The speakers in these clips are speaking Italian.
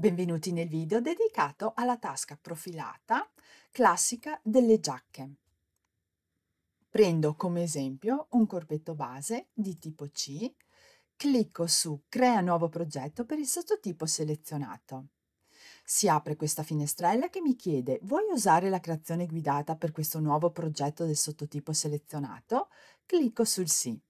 Benvenuti nel video dedicato alla tasca profilata classica delle giacche. Prendo come esempio un corpetto base di tipo C, clicco su Crea nuovo progetto per il sottotipo selezionato. Si apre questa finestrella che mi chiede vuoi usare la creazione guidata per questo nuovo progetto del sottotipo selezionato? Clicco sul sì.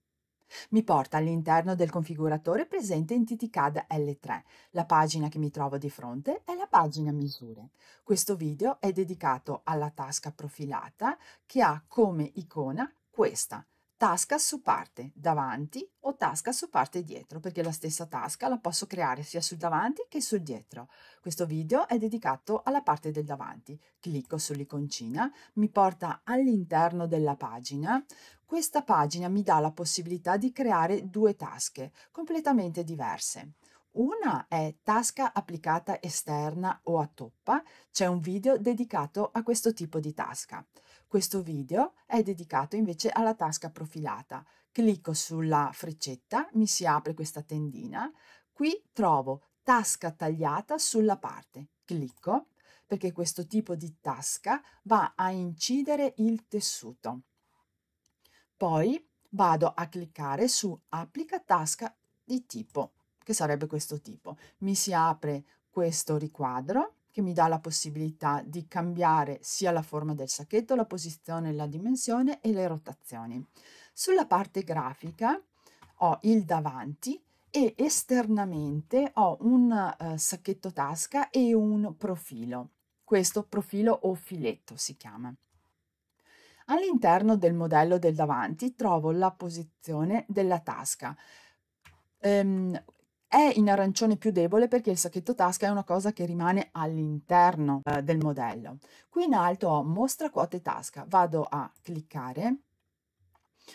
Mi porta all'interno del configuratore presente in TTCAD L3. La pagina che mi trovo di fronte è la pagina misure. Questo video è dedicato alla tasca profilata che ha come icona questa, tasca su parte davanti o tasca su parte dietro, perché la stessa tasca la posso creare sia sul davanti che sul dietro. Questo video è dedicato alla parte del davanti. Clicco sull'iconcina, mi porta all'interno della pagina. Questa pagina mi dà la possibilità di creare due tasche completamente diverse. Una è tasca applicata esterna o a toppa, c'è un video dedicato a questo tipo di tasca. Questo video è dedicato invece alla tasca profilata. Clicco sulla freccetta, mi si apre questa tendina, qui trovo tasca tagliata sulla parte. Clicco perché questo tipo di tasca va a incidere il tessuto. Poi vado a cliccare su applica tasca di tipo, che sarebbe questo tipo. Mi si apre questo riquadro che mi dà la possibilità di cambiare sia la forma del sacchetto, la posizione, la dimensione e le rotazioni. Sulla parte grafica ho il davanti e esternamente ho un uh, sacchetto tasca e un profilo. Questo profilo o filetto si chiama. All'interno del modello del davanti trovo la posizione della tasca. Ehm, è in arancione più debole perché il sacchetto tasca è una cosa che rimane all'interno eh, del modello. Qui in alto ho mostra quote tasca, vado a cliccare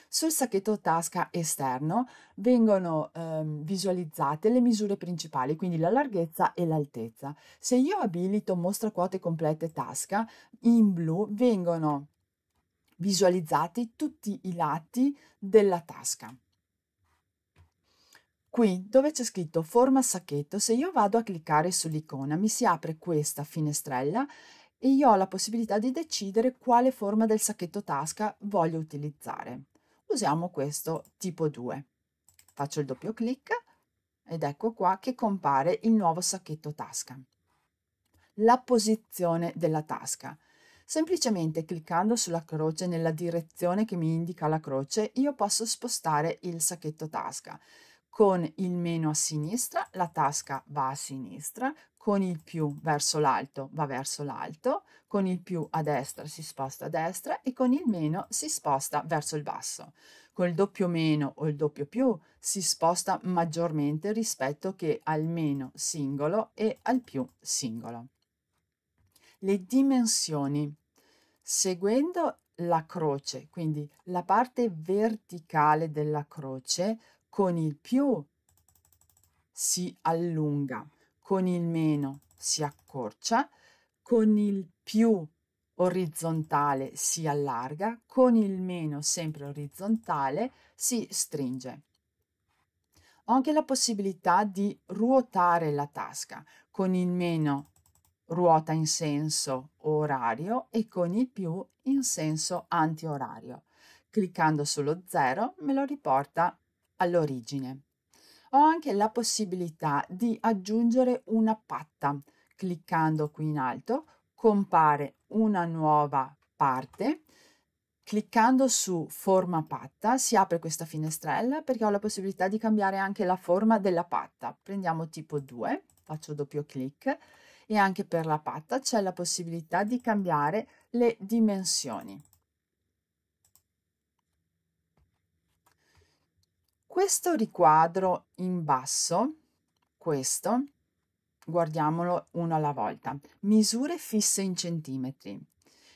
sul sacchetto tasca esterno vengono eh, visualizzate le misure principali, quindi la larghezza e l'altezza. Se io abilito mostra quote complete tasca, in blu vengono Visualizzate tutti i lati della tasca. Qui dove c'è scritto forma sacchetto, se io vado a cliccare sull'icona mi si apre questa finestrella e io ho la possibilità di decidere quale forma del sacchetto tasca voglio utilizzare. Usiamo questo tipo 2. Faccio il doppio clic ed ecco qua che compare il nuovo sacchetto tasca. La posizione della tasca. Semplicemente cliccando sulla croce nella direzione che mi indica la croce io posso spostare il sacchetto tasca. Con il meno a sinistra la tasca va a sinistra, con il più verso l'alto va verso l'alto, con il più a destra si sposta a destra e con il meno si sposta verso il basso. Con il doppio meno o il doppio più si sposta maggiormente rispetto che al meno singolo e al più singolo le dimensioni seguendo la croce, quindi la parte verticale della croce con il più si allunga, con il meno si accorcia, con il più orizzontale si allarga, con il meno sempre orizzontale si stringe. Ho anche la possibilità di ruotare la tasca, con il meno ruota in senso orario e con il più in senso antiorario. Cliccando sullo 0 me lo riporta all'origine. Ho anche la possibilità di aggiungere una patta. Cliccando qui in alto compare una nuova parte. Cliccando su forma patta si apre questa finestrella perché ho la possibilità di cambiare anche la forma della patta. Prendiamo tipo 2, faccio doppio clic e anche per la patta c'è la possibilità di cambiare le dimensioni. Questo riquadro in basso, questo, guardiamolo uno alla volta, misure fisse in centimetri,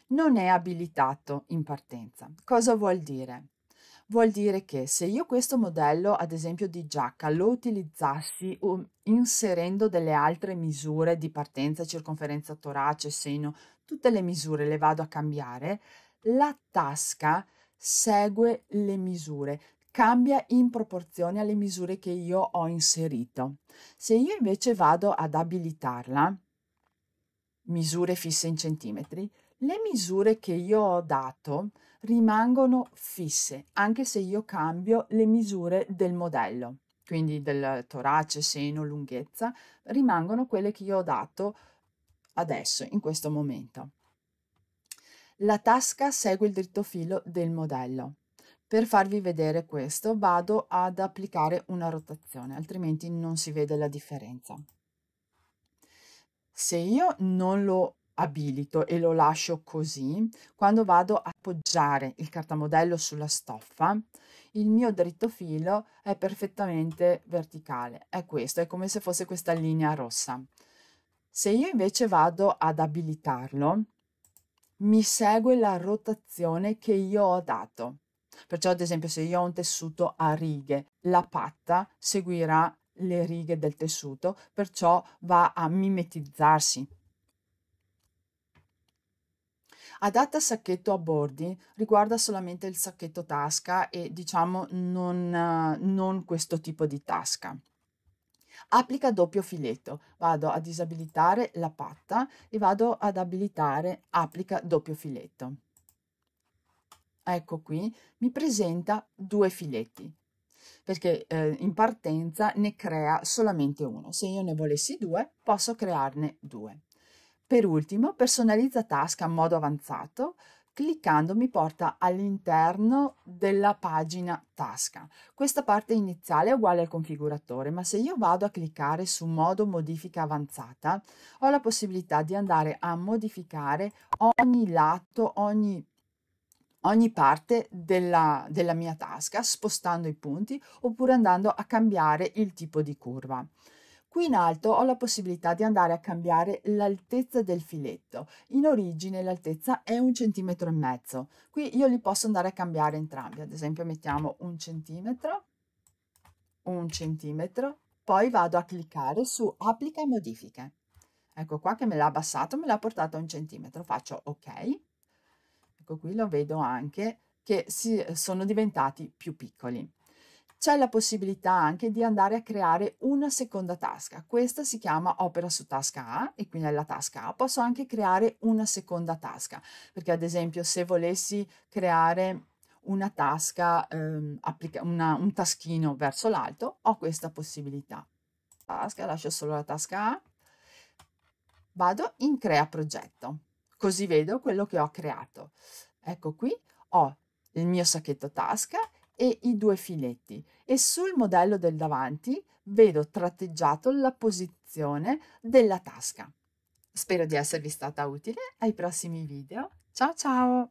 non è abilitato in partenza. Cosa vuol dire? Vuol dire che se io questo modello, ad esempio di giacca, lo utilizzassi um, inserendo delle altre misure di partenza, circonferenza torace, seno, tutte le misure le vado a cambiare, la tasca segue le misure, cambia in proporzione alle misure che io ho inserito. Se io invece vado ad abilitarla, misure fisse in centimetri, le misure che io ho dato rimangono fisse, anche se io cambio le misure del modello, quindi del torace, seno, lunghezza, rimangono quelle che io ho dato adesso, in questo momento. La tasca segue il dritto filo del modello. Per farvi vedere questo vado ad applicare una rotazione, altrimenti non si vede la differenza. Se io non lo abilito e lo lascio così, quando vado a appoggiare il cartamodello sulla stoffa, il mio dritto filo è perfettamente verticale. È questo, è come se fosse questa linea rossa. Se io invece vado ad abilitarlo, mi segue la rotazione che io ho dato. Perciò, ad esempio, se io ho un tessuto a righe, la patta seguirà le righe del tessuto, perciò va a mimetizzarsi Adatta sacchetto a bordi riguarda solamente il sacchetto tasca e diciamo non, non questo tipo di tasca. Applica doppio filetto, vado a disabilitare la patta e vado ad abilitare applica doppio filetto. Ecco qui, mi presenta due filetti, perché eh, in partenza ne crea solamente uno. Se io ne volessi due, posso crearne due. Per ultimo, personalizza tasca a modo avanzato cliccando mi porta all'interno della pagina tasca. Questa parte iniziale è uguale al configuratore, ma se io vado a cliccare su modo modifica avanzata, ho la possibilità di andare a modificare ogni lato, ogni ogni parte della, della mia tasca spostando i punti oppure andando a cambiare il tipo di curva. Qui in alto ho la possibilità di andare a cambiare l'altezza del filetto. In origine l'altezza è un centimetro e mezzo. Qui io li posso andare a cambiare entrambi. Ad esempio mettiamo un centimetro, un centimetro, poi vado a cliccare su applica modifiche. Ecco qua che me l'ha abbassato, me l'ha portato a un centimetro. Faccio ok. Ecco qui lo vedo anche che si, eh, sono diventati più piccoli. C'è la possibilità anche di andare a creare una seconda tasca. Questa si chiama opera su tasca A e quindi nella tasca A posso anche creare una seconda tasca, perché ad esempio se volessi creare una tasca, ehm, una, un taschino verso l'alto, ho questa possibilità. Tasca, lascio solo la tasca A, vado in crea progetto, così vedo quello che ho creato. Ecco qui ho il mio sacchetto tasca e i due filetti e sul modello del davanti vedo tratteggiato la posizione della tasca. Spero di esservi stata utile ai prossimi video. Ciao ciao!